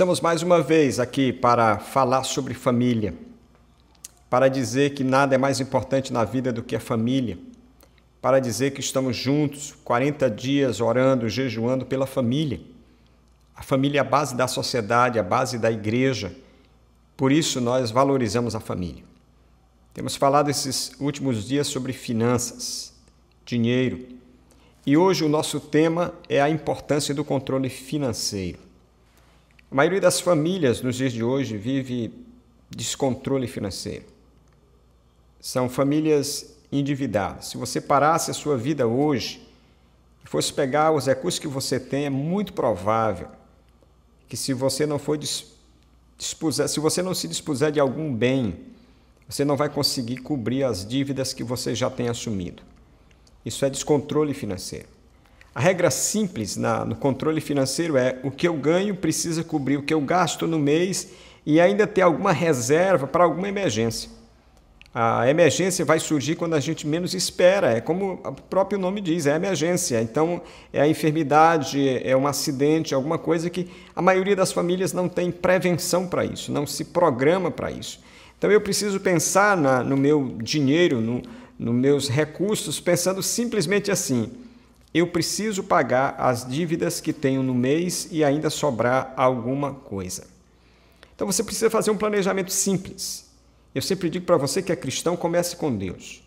Estamos mais uma vez aqui para falar sobre família, para dizer que nada é mais importante na vida do que a família, para dizer que estamos juntos 40 dias orando, jejuando pela família. A família é a base da sociedade, a base da igreja, por isso nós valorizamos a família. Temos falado esses últimos dias sobre finanças, dinheiro, e hoje o nosso tema é a importância do controle financeiro. A maioria das famílias nos dias de hoje vive descontrole financeiro. São famílias endividadas. Se você parasse a sua vida hoje e fosse pegar os recursos que você tem, é muito provável que se você não for dispuser, se você não se dispuser de algum bem, você não vai conseguir cobrir as dívidas que você já tem assumido. Isso é descontrole financeiro. A regra simples na, no controle financeiro é o que eu ganho precisa cobrir o que eu gasto no mês e ainda ter alguma reserva para alguma emergência. A emergência vai surgir quando a gente menos espera, é como o próprio nome diz, é emergência. Então, é a enfermidade, é um acidente, alguma coisa que a maioria das famílias não tem prevenção para isso, não se programa para isso. Então, eu preciso pensar na, no meu dinheiro, nos no meus recursos, pensando simplesmente assim: eu preciso pagar as dívidas que tenho no mês e ainda sobrar alguma coisa. Então você precisa fazer um planejamento simples. Eu sempre digo para você que é cristão, comece com Deus.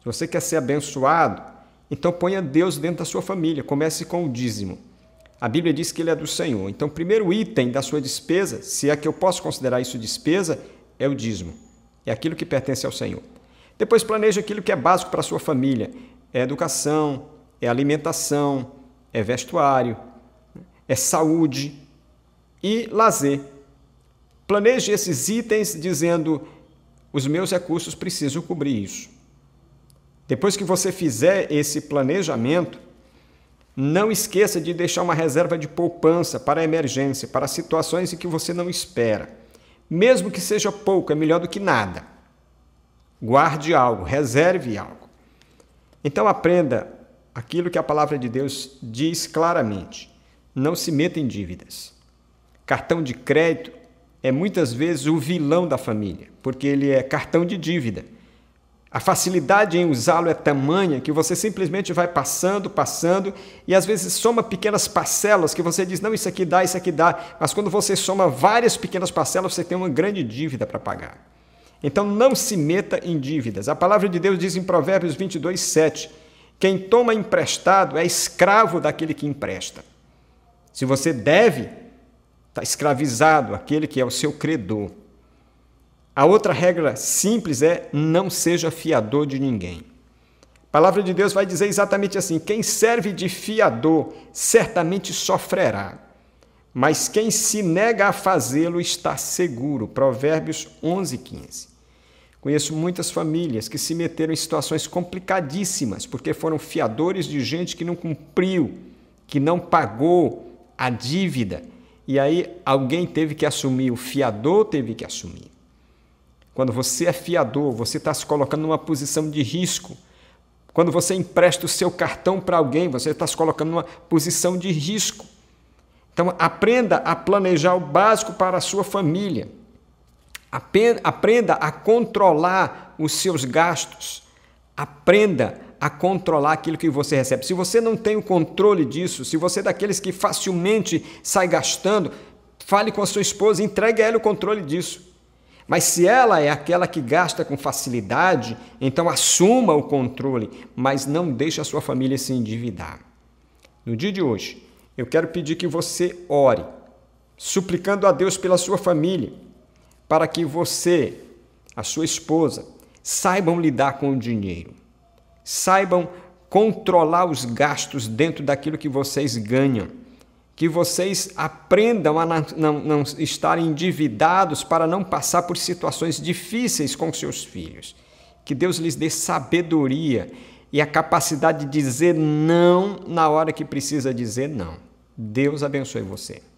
Se você quer ser abençoado, então ponha Deus dentro da sua família, comece com o dízimo. A Bíblia diz que ele é do Senhor. Então, o primeiro item da sua despesa, se é que eu posso considerar isso despesa, é o dízimo. É aquilo que pertence ao Senhor. Depois planeje aquilo que é básico para a sua família. É educação, é alimentação, é vestuário, é saúde e lazer. Planeje esses itens dizendo: os meus recursos precisam cobrir isso. Depois que você fizer esse planejamento, não esqueça de deixar uma reserva de poupança para emergência, para situações em que você não espera. Mesmo que seja pouco, é melhor do que nada. Guarde algo, reserve algo. Então aprenda aquilo que a palavra de Deus diz claramente: não se meta em dívidas. Cartão de crédito é muitas vezes o vilão da família, porque ele é cartão de dívida. A facilidade em usá-lo é tamanha que você simplesmente vai passando, passando e às vezes soma pequenas parcelas que você diz: não, isso aqui dá, isso aqui dá. Mas quando você soma várias pequenas parcelas, você tem uma grande dívida para pagar. Então não se meta em dívidas. A palavra de Deus diz em Provérbios 22, 7 quem toma emprestado é escravo daquele que empresta. Se você deve, está escravizado aquele que é o seu credor. A outra regra simples é não seja fiador de ninguém. A palavra de Deus vai dizer exatamente assim: quem serve de fiador certamente sofrerá, mas quem se nega a fazê-lo está seguro. Provérbios 11, 15. Conheço muitas famílias que se meteram em situações complicadíssimas porque foram fiadores de gente que não cumpriu, que não pagou a dívida. E aí alguém teve que assumir, o fiador teve que assumir. Quando você é fiador, você está se colocando numa posição de risco. Quando você empresta o seu cartão para alguém, você está se colocando numa posição de risco. Então aprenda a planejar o básico para a sua família. Aprenda a controlar os seus gastos. Aprenda a controlar aquilo que você recebe. Se você não tem o controle disso, se você é daqueles que facilmente sai gastando, fale com a sua esposa, entregue a ela o controle disso. Mas se ela é aquela que gasta com facilidade, então assuma o controle, mas não deixe a sua família se endividar. No dia de hoje, eu quero pedir que você ore, suplicando a Deus pela sua família para que você, a sua esposa, saibam lidar com o dinheiro, saibam controlar os gastos dentro daquilo que vocês ganham, que vocês aprendam a não, não, não estar endividados para não passar por situações difíceis com seus filhos. Que Deus lhes dê sabedoria e a capacidade de dizer não na hora que precisa dizer não. Deus abençoe você.